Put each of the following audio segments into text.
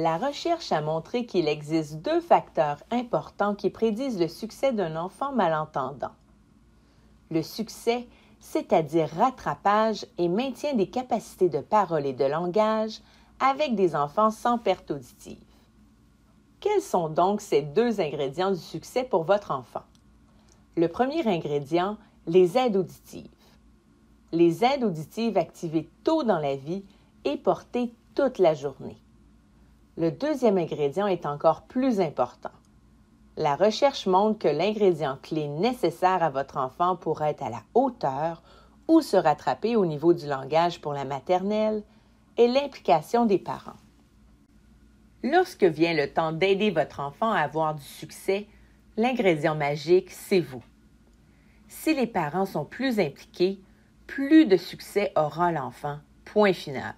la recherche a montré qu'il existe deux facteurs importants qui prédisent le succès d'un enfant malentendant. Le succès, c'est-à-dire rattrapage et maintien des capacités de parole et de langage avec des enfants sans perte auditive. Quels sont donc ces deux ingrédients du succès pour votre enfant? Le premier ingrédient, les aides auditives. Les aides auditives activées tôt dans la vie et portées toute la journée. Le deuxième ingrédient est encore plus important. La recherche montre que l'ingrédient clé nécessaire à votre enfant pour être à la hauteur ou se rattraper au niveau du langage pour la maternelle est l'implication des parents. Lorsque vient le temps d'aider votre enfant à avoir du succès, l'ingrédient magique, c'est vous. Si les parents sont plus impliqués, plus de succès aura l'enfant. Point final.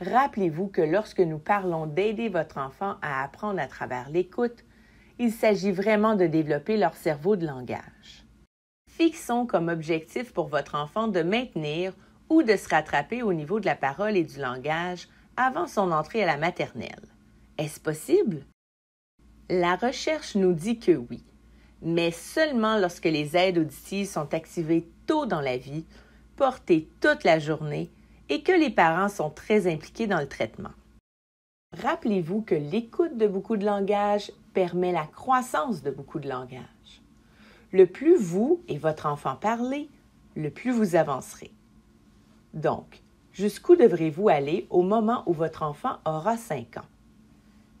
Rappelez-vous que lorsque nous parlons d'aider votre enfant à apprendre à travers l'écoute, il s'agit vraiment de développer leur cerveau de langage. Fixons comme objectif pour votre enfant de maintenir ou de se rattraper au niveau de la parole et du langage avant son entrée à la maternelle. Est-ce possible? La recherche nous dit que oui, mais seulement lorsque les aides auditives sont activées tôt dans la vie, portées toute la journée et que les parents sont très impliqués dans le traitement. Rappelez-vous que l'écoute de beaucoup de langage permet la croissance de beaucoup de langage. Le plus vous et votre enfant parlez, le plus vous avancerez. Donc, jusqu'où devrez-vous aller au moment où votre enfant aura 5 ans?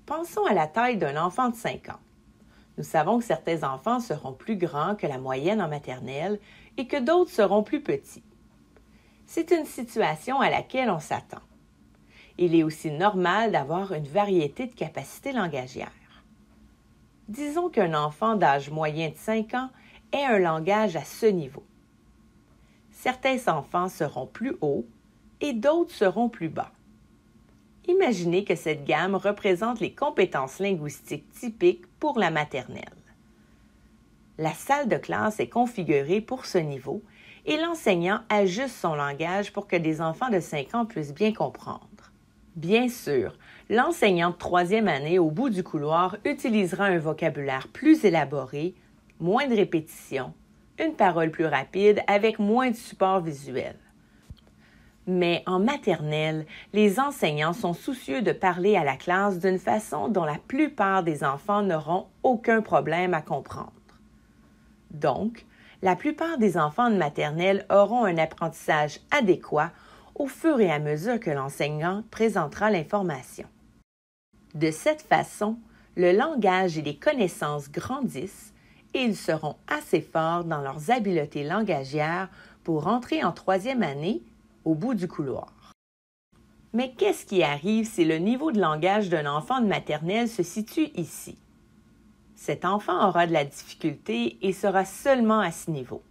Pensons à la taille d'un enfant de 5 ans. Nous savons que certains enfants seront plus grands que la moyenne en maternelle et que d'autres seront plus petits c'est une situation à laquelle on s'attend. Il est aussi normal d'avoir une variété de capacités langagières. Disons qu'un enfant d'âge moyen de 5 ans ait un langage à ce niveau. Certains enfants seront plus hauts et d'autres seront plus bas. Imaginez que cette gamme représente les compétences linguistiques typiques pour la maternelle. La salle de classe est configurée pour ce niveau et l'enseignant ajuste son langage pour que des enfants de 5 ans puissent bien comprendre. Bien sûr, l'enseignant de troisième année au bout du couloir utilisera un vocabulaire plus élaboré, moins de répétitions, une parole plus rapide avec moins de support visuel. Mais en maternelle, les enseignants sont soucieux de parler à la classe d'une façon dont la plupart des enfants n'auront aucun problème à comprendre. Donc, la plupart des enfants de maternelle auront un apprentissage adéquat au fur et à mesure que l'enseignant présentera l'information. De cette façon, le langage et les connaissances grandissent et ils seront assez forts dans leurs habiletés langagières pour entrer en troisième année au bout du couloir. Mais qu'est-ce qui arrive si le niveau de langage d'un enfant de maternelle se situe ici? Cet enfant aura de la difficulté et sera seulement à ce niveau.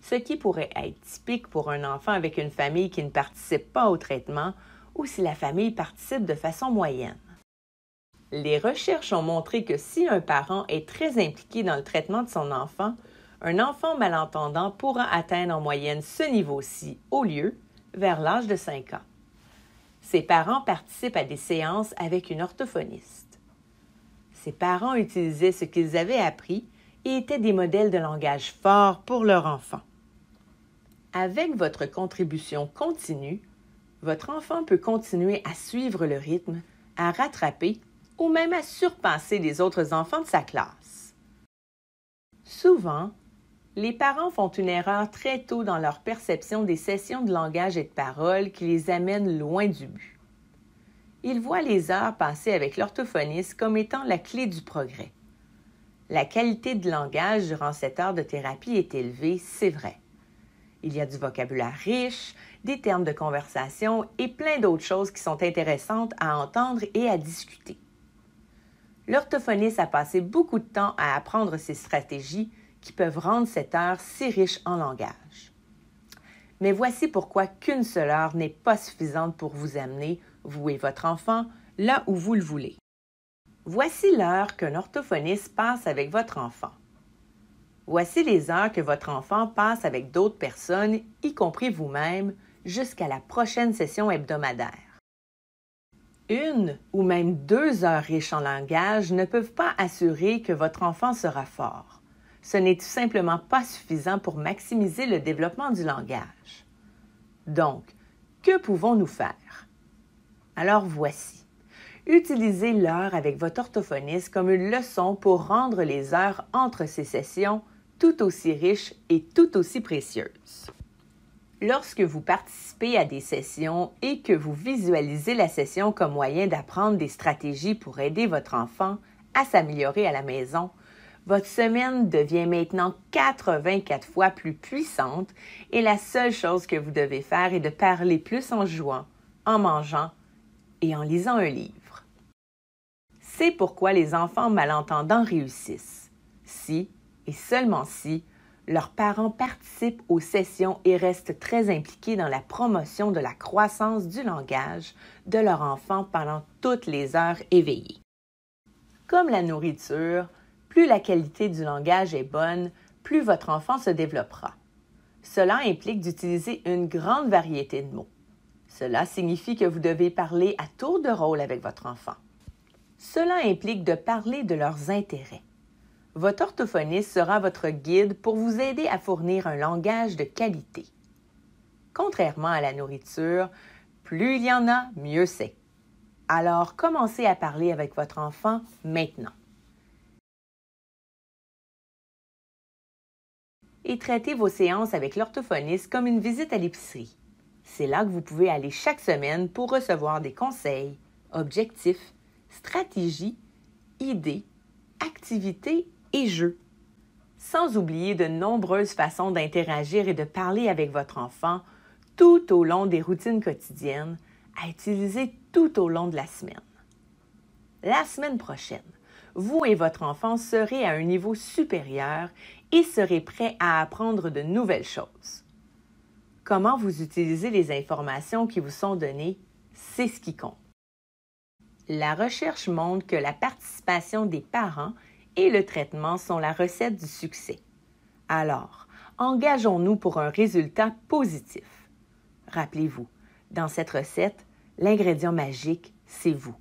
Ce qui pourrait être typique pour un enfant avec une famille qui ne participe pas au traitement ou si la famille participe de façon moyenne. Les recherches ont montré que si un parent est très impliqué dans le traitement de son enfant, un enfant malentendant pourra atteindre en moyenne ce niveau-ci au lieu vers l'âge de 5 ans. Ses parents participent à des séances avec une orthophoniste. Ses parents utilisaient ce qu'ils avaient appris et étaient des modèles de langage forts pour leur enfant. Avec votre contribution continue, votre enfant peut continuer à suivre le rythme, à rattraper ou même à surpasser les autres enfants de sa classe. Souvent, les parents font une erreur très tôt dans leur perception des sessions de langage et de parole qui les amènent loin du but il voit les heures passées avec l'orthophoniste comme étant la clé du progrès. La qualité de langage durant cette heure de thérapie est élevée, c'est vrai. Il y a du vocabulaire riche, des termes de conversation et plein d'autres choses qui sont intéressantes à entendre et à discuter. L'orthophoniste a passé beaucoup de temps à apprendre ces stratégies qui peuvent rendre cette heure si riche en langage. Mais voici pourquoi qu'une seule heure n'est pas suffisante pour vous amener, vous et votre enfant, là où vous le voulez. Voici l'heure qu'un orthophoniste passe avec votre enfant. Voici les heures que votre enfant passe avec d'autres personnes, y compris vous-même, jusqu'à la prochaine session hebdomadaire. Une ou même deux heures riches en langage ne peuvent pas assurer que votre enfant sera fort ce n'est tout simplement pas suffisant pour maximiser le développement du langage. Donc, que pouvons-nous faire? Alors voici. Utilisez l'heure avec votre orthophoniste comme une leçon pour rendre les heures entre ces sessions tout aussi riches et tout aussi précieuses. Lorsque vous participez à des sessions et que vous visualisez la session comme moyen d'apprendre des stratégies pour aider votre enfant à s'améliorer à la maison, votre semaine devient maintenant 84 fois plus puissante et la seule chose que vous devez faire est de parler plus en jouant, en mangeant et en lisant un livre. C'est pourquoi les enfants malentendants réussissent. Si, et seulement si, leurs parents participent aux sessions et restent très impliqués dans la promotion de la croissance du langage de leur enfant pendant toutes les heures éveillées. Comme la nourriture, plus la qualité du langage est bonne, plus votre enfant se développera. Cela implique d'utiliser une grande variété de mots. Cela signifie que vous devez parler à tour de rôle avec votre enfant. Cela implique de parler de leurs intérêts. Votre orthophoniste sera votre guide pour vous aider à fournir un langage de qualité. Contrairement à la nourriture, plus il y en a, mieux c'est. Alors commencez à parler avec votre enfant maintenant. et traiter vos séances avec l'orthophoniste comme une visite à l'épicerie. C'est là que vous pouvez aller chaque semaine pour recevoir des conseils, objectifs, stratégies, idées, activités et jeux. Sans oublier de nombreuses façons d'interagir et de parler avec votre enfant tout au long des routines quotidiennes à utiliser tout au long de la semaine. La semaine prochaine, vous et votre enfant serez à un niveau supérieur et serez prêts à apprendre de nouvelles choses. Comment vous utilisez les informations qui vous sont données, c'est ce qui compte. La recherche montre que la participation des parents et le traitement sont la recette du succès. Alors, engageons-nous pour un résultat positif. Rappelez-vous, dans cette recette, l'ingrédient magique, c'est vous.